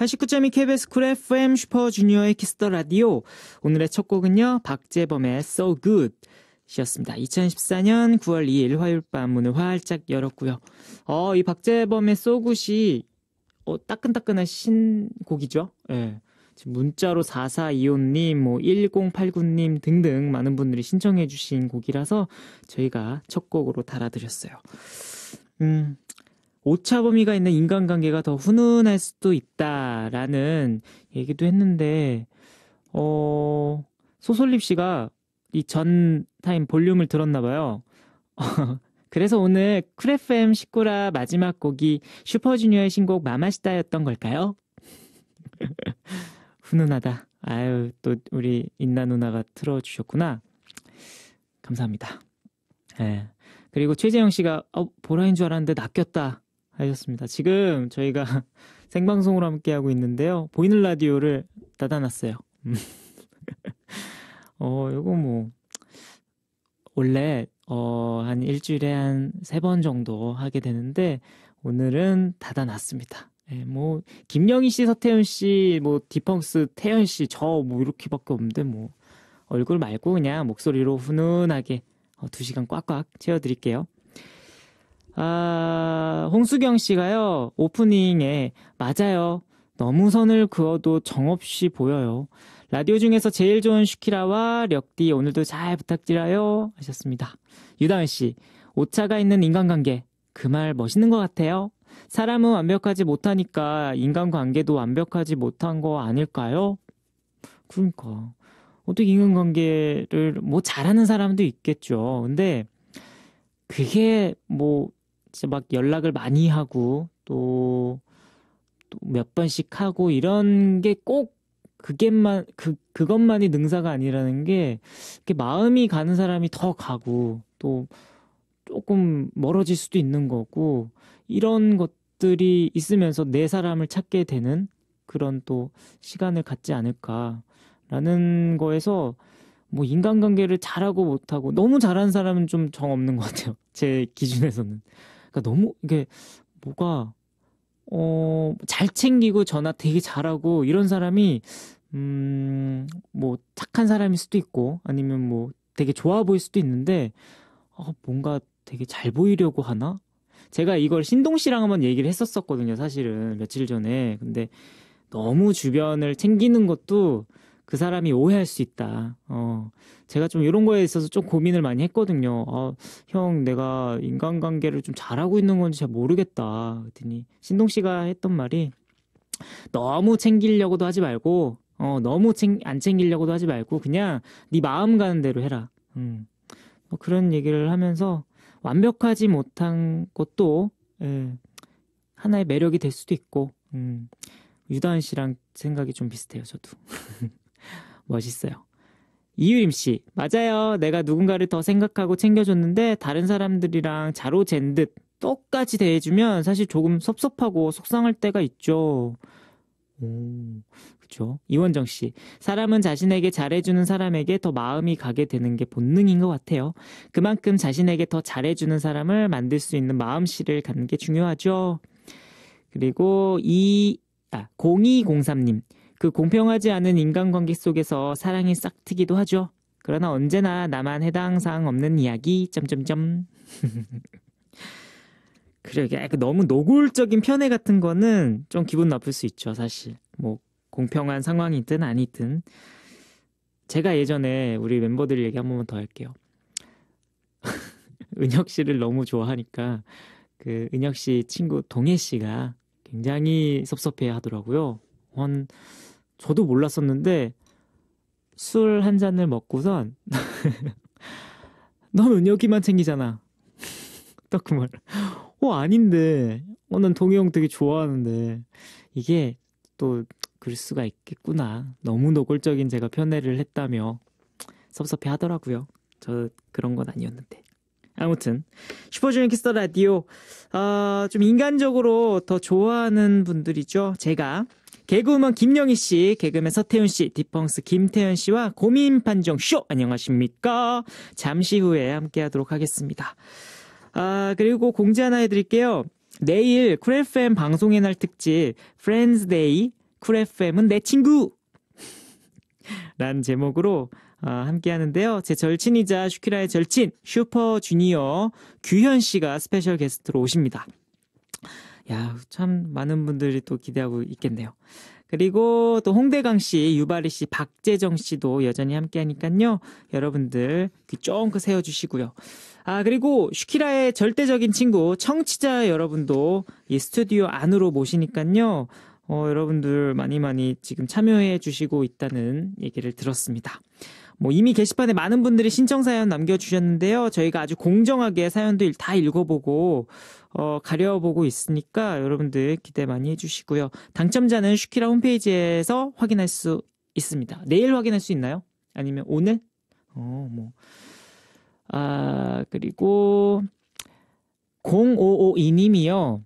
89.2 KBS 쿨 FM 슈퍼주니어의 키스터 라디오. 오늘의 첫 곡은요, 박재범의 So Good. 이었습니다. 2014년 9월 2일 화요일 밤 문을 활짝 열었고요. 어, 이 박재범의 So o g o d 이 어, 따끈따끈한 신곡이죠. 예. 지금 문자로 4425님, 뭐 1089님 등등 많은 분들이 신청해 주신 곡이라서 저희가 첫 곡으로 달아드렸어요. 음, 오차 범위가 있는 인간관계가 더 훈훈할 수도 있다라는 얘기도 했는데 어 소솔립 씨가 이 전 타임 볼륨을 들었나 봐요. 그래서 오늘 크레프엠식구라 마지막 곡이 슈퍼주니어의 신곡 마마시다였던 걸까요? 훈훈하다. 아유, 또 우리 인나 누나가 틀어주셨구나. 감사합니다. 예. 네. 그리고 최재영 씨가, 어, 보라인 줄 알았는데 낚였다. 하셨습니다. 지금 저희가 생방송으로 함께 하고 있는데요. 보이는 라디오를 닫아놨어요. 음. 어, 요거 뭐 원래 어, 한 일주일에 한 세 번 정도 하게 되는데 오늘은 닫아놨습니다. 예, 뭐 김영희 씨, 서태훈 씨, 뭐 디펑스 태연 씨, 저 뭐 이렇게밖에 없는데 뭐 얼굴 말고 그냥 목소리로 훈훈하게 어, 두 시간 꽉꽉 채워드릴게요. 아, 홍수경 씨가요, 오프닝에, 맞아요. 너무 선을 그어도 정없이 보여요. 라디오 중에서 제일 좋은 슈키라와 력디 오늘도 잘 부탁드려요. 하셨습니다. 유다은 씨, 오차가 있는 인간관계. 그 말 멋있는 것 같아요. 사람은 완벽하지 못하니까 인간관계도 완벽하지 못한 거 아닐까요? 그러니까. 어떻게 인간관계를 뭐 잘하는 사람도 있겠죠. 근데 그게 뭐 이제 막 연락을 많이 하고 또또몇 번씩 하고 이런 게 꼭 그게만 그 그것만이 능사가 아니라는 게 이렇게 마음이 가는 사람이 더 가고 또 조금 멀어질 수도 있는 거고 이런 것들이 있으면서 내 사람을 찾게 되는 그런 또 시간을 갖지 않을까라는 거에서 뭐 인간관계를 잘하고 못하고 너무 잘하는 사람은 좀 정 없는 것 같아요. 제 기준에서는. 그러니까 너무 이게 뭐가 어, 잘 챙기고 전화 되게 잘하고 이런 사람이 음, 뭐 착한 사람일 수도 있고 아니면 뭐 되게 좋아 보일 수도 있는데 어, 뭔가 되게 잘 보이려고 하나? 제가 이걸 신동 씨랑 한번 얘기를 했었었거든요, 사실은 며칠 전에. 근데 너무 주변을 챙기는 것도 그 사람이 오해할 수 있다. 어. 제가 좀 이런 거에 있어서 좀 고민을 많이 했거든요. 아, 형, 내가 인간관계를 좀 잘하고 있는 건지 잘 모르겠다. 그랬더니 신동 씨가 했던 말이 너무 챙기려고도 하지 말고 어, 너무 챙, 안 챙기려고도 하지 말고 그냥 네 마음 가는 대로 해라. 음. 뭐 그런 얘기를 하면서 완벽하지 못한 것도 예, 하나의 매력이 될 수도 있고 음. 유다은 씨랑 생각이 좀 비슷해요. 저도 멋있어요. 이유임 씨, 맞아요. 내가 누군가를 더 생각하고 챙겨줬는데 다른 사람들이랑 자로잰 듯 똑같이 대해주면 사실 조금 섭섭하고 속상할 때가 있죠. 오, 그쵸. 이원정 씨. 사람은 자신에게 잘해주는 사람에게 더 마음이 가게 되는 게 본능인 것 같아요. 그만큼 자신에게 더 잘해주는 사람을 만들 수 있는 마음씨를 갖는 게 중요하죠. 그리고 이, 아, 0203님. 그 공평하지 않은 인간관계 속에서 사랑이 싹트기도 하죠. 그러나 언제나 나만 해당 사항 없는 이야기 점점점 그러게 너무 노골적인 편애 같은 거는 좀 기분 나쁠 수 있죠 사실 뭐 공평한 상황이든 아니든 제가 예전에 우리 멤버들 얘기 한 번만 더 할게요 은혁 씨를 너무 좋아하니까 그 은혁 씨 친구 동해 씨가 굉장히 섭섭해 하더라고요 원 저도 몰랐었는데 술 한 잔을 먹고선 넌 은혁이만 챙기잖아. 딱그 말. 어 아닌데. 어난 동이 형 되게 좋아하는데 이게 또 그럴 수가 있겠구나. 너무 노골적인 제가 편애를 했다며 섭섭해 하더라고요. 저 그런 건 아니었는데. 아무튼 슈퍼주니어 키스터 라디오 어, 좀 인간적으로 더 좋아하는 분들이죠. 제가 개그우먼 김영희 씨, 개그맨 서태훈 씨, 디펑스 김태현 씨와 고민 판정 쇼! 안녕하십니까? 잠시 후에 함께 하도록 하겠습니다. 아, 그리고 공지 하나 해드릴게요. 내일 쿨FM 방송의 날 특집 Friends Day 쿨FM은 내 친구! 라는 제목으로 아, 함께 하는데요. 제 절친이자 슈키라의 절친 슈퍼주니어 규현 씨가 스페셜 게스트로 오십니다. 야, 참 많은 분들이 또 기대하고 있겠네요. 그리고 또 홍대강 씨, 유바리 씨, 박재정 씨도 여전히 함께 하니깐요 여러분들 귀 쫑긋 세워주시고요. 아, 그리고 슈키라의 절대적인 친구, 청취자 여러분도 이 스튜디오 안으로 모시니깐요 어, 여러분들 많이 많이 지금 참여해 주시고 있다는 얘기를 들었습니다. 뭐 이미 게시판에 많은 분들이 신청 사연 남겨주셨는데요. 저희가 아주 공정하게 사연도 다 읽어보고 어, 가려보고 있으니까 여러분들 기대 많이 해주시고요. 당첨자는 슈키라 홈페이지에서 확인할 수 있습니다. 내일 확인할 수 있나요? 아니면 오늘? 어, 뭐. 아, 그리고 0552님이요.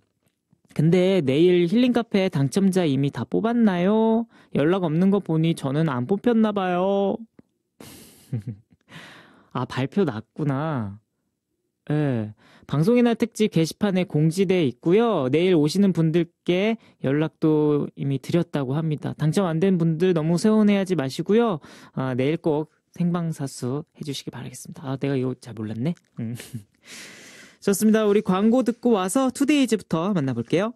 근데 내일 힐링 카페 당첨자 이미 다 뽑았나요? 연락 없는 거 보니 저는 안 뽑혔나 봐요. 아, 발표 났구나. 예. 네. 방송이나 특집 게시판에 공지돼 있고요. 내일 오시는 분들께 연락도 이미 드렸다고 합니다. 당첨 안 된 분들 너무 세운해하지 마시고요. 아, 내일 꼭 생방사수 해주시기 바라겠습니다. 아, 내가 이거 잘 몰랐네. 음. 좋습니다. 우리 광고 듣고 와서 투데이즈부터 만나볼게요.